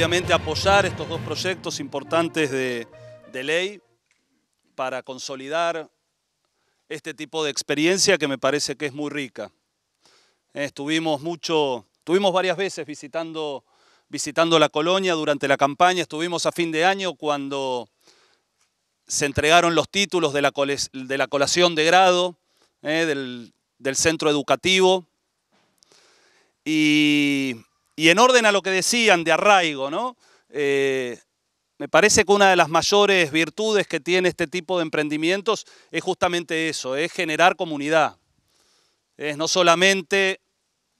obviamente apoyar estos dos proyectos importantes de, ley para consolidar este tipo de experiencia que me parece que es muy rica. Eh, estuvimos mucho, varias veces visitando, visitando la colonia durante la campaña, estuvimos a fin de año cuando se entregaron los títulos de la, colación de grado eh, del, del centro educativo y y en orden a lo que decían de arraigo, ¿no? Eh, me parece que una de las mayores virtudes que tiene este tipo de emprendimientos es justamente eso, es generar comunidad. Es no solamente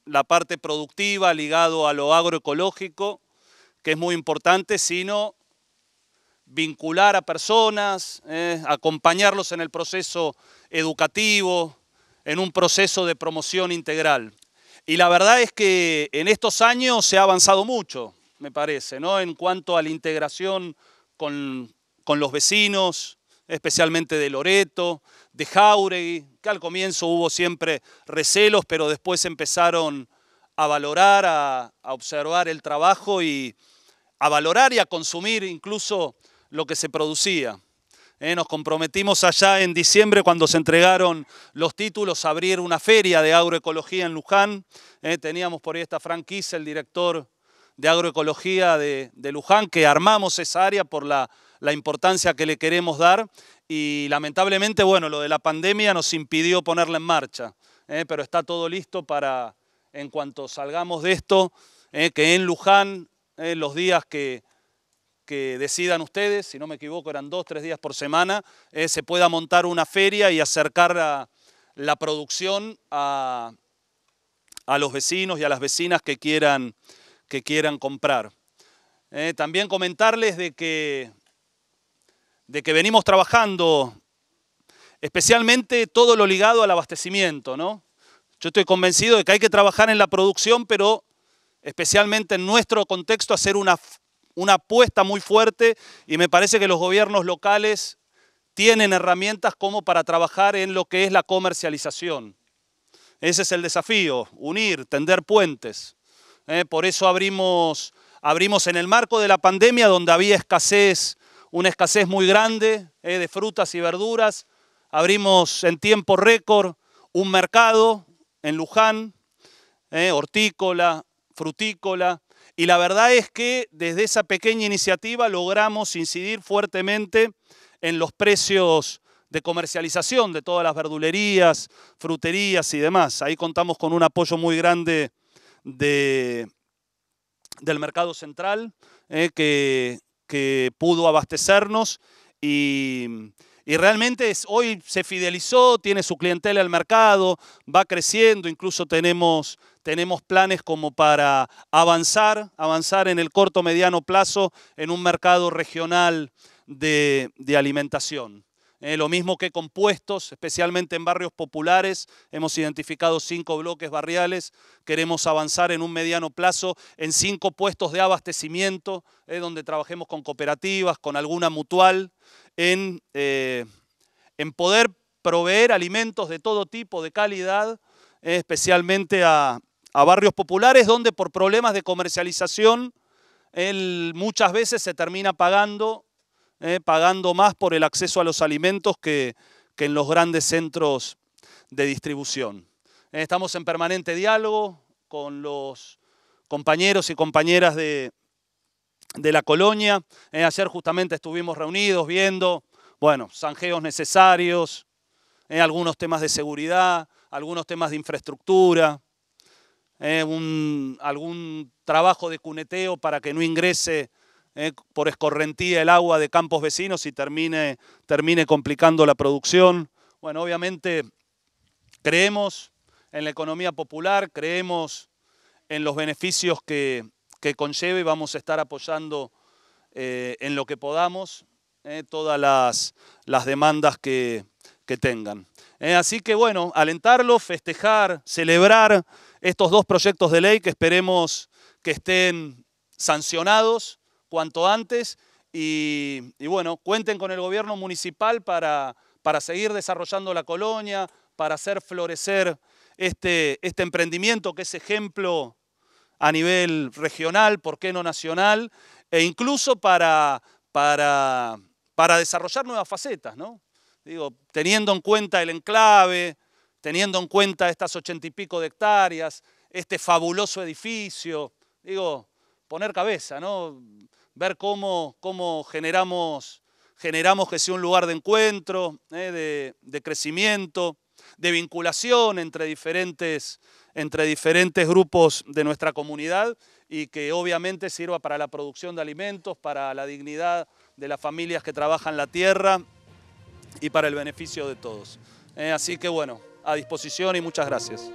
la parte productiva ligada a lo agroecológico, que es muy importante, sino vincular a personas, eh, acompañarlos en el proceso educativo, en un proceso de promoción integral. Y la verdad es que en estos años se ha avanzado mucho, me parece, ¿no? en cuanto a la integración con, los vecinos, especialmente de Loreto, de Jauregui, que al comienzo hubo siempre recelos, pero después empezaron a valorar, a, a, observar el trabajo y a valorar y a consumir incluso lo que se producía. Eh, nos comprometimos allá en diciembre cuando se entregaron los títulos a abrir una feria de agroecología en Luján. Eh, teníamos por ahí esta franquicia, el director de agroecología de, Luján, que armamos esa área por la, importancia que le queremos dar y lamentablemente, bueno, lo de la pandemia nos impidió ponerla en marcha, eh, pero está todo listo para, en cuanto salgamos de esto, que en Luján, los días que, que decidan ustedes, si no me equivoco eran dos, tres días por semana, eh, se pueda montar una feria y acercar la producción a, los vecinos y a las vecinas que quieran, que quieran comprar. Eh, también comentarles de que, de que venimos trabajando especialmente todo lo ligado al abastecimiento. ¿no? Yo estoy convencido de que hay que trabajar en la producción, pero especialmente en nuestro contexto hacer una una apuesta muy fuerte y me parece que los gobiernos locales tienen herramientas como para trabajar en lo que es la comercialización. Ese es el desafío, unir, tender puentes. Eh, por eso abrimos, abrimos en el marco de la pandemia, donde había escasez, una escasez muy grande eh, de frutas y verduras. Abrimos en tiempo récord un mercado en Luján, eh, hortícola, frutícola, y la verdad es que desde esa pequeña iniciativa logramos incidir fuertemente en los precios de comercialización de todas las verdulerías, fruterías y demás. Ahí contamos con un apoyo muy grande de, del mercado central eh, que, que pudo abastecernos y, y realmente hoy se fidelizó, tiene su clientela al mercado, va creciendo, incluso tenemos, tenemos planes como para avanzar, avanzar en el corto, mediano plazo en un mercado regional de, alimentación. Eh, lo mismo que con puestos, especialmente en barrios populares. Hemos identificado cinco bloques barriales. Queremos avanzar en un mediano plazo en cinco puestos de abastecimiento, eh, donde trabajemos con cooperativas, con alguna mutual. Eh, en, poder proveer alimentos de todo tipo, de calidad, especialmente a, barrios populares donde por problemas de comercialización él muchas veces se termina pagando, eh, pagando más por el acceso a los alimentos que en los grandes centros de distribución. Estamos en permanente diálogo con los compañeros y compañeras de, de la colonia. Eh, ayer justamente estuvimos reunidos viendo, bueno, zanjeos necesarios, eh, algunos temas de seguridad, algunos temas de infraestructura, eh, algún trabajo de cuneteo para que no ingrese por escorrentía el agua de campos vecinos y termine, termine complicando la producción. Bueno, obviamente creemos en la economía popular, creemos en los beneficios que que conlleve, vamos a estar apoyando eh, en lo que podamos eh, todas las, demandas que, tengan. Eh, así que bueno, alentarlo, festejar, celebrar estos dos proyectos de ley que esperemos que estén sancionados cuanto antes y, bueno, cuenten con el gobierno municipal para, para seguir desarrollando la colonia, para hacer florecer este, este emprendimiento que es ejemplo a nivel regional, por qué no nacional, e incluso para, para, para desarrollar nuevas facetas, ¿no? Digo, teniendo en cuenta el enclave, teniendo en cuenta estas ochenta y pico de hectáreas, este fabuloso edificio, digo, poner cabeza, ¿no? Ver cómo, cómo generamos, generamos que sea un lugar de encuentro, ¿eh? de crecimiento de vinculación entre diferentes, entre diferentes grupos de nuestra comunidad y que obviamente sirva para la producción de alimentos, para la dignidad de las familias que trabajan la tierra y para el beneficio de todos. Eh, así que bueno, a disposición y muchas gracias.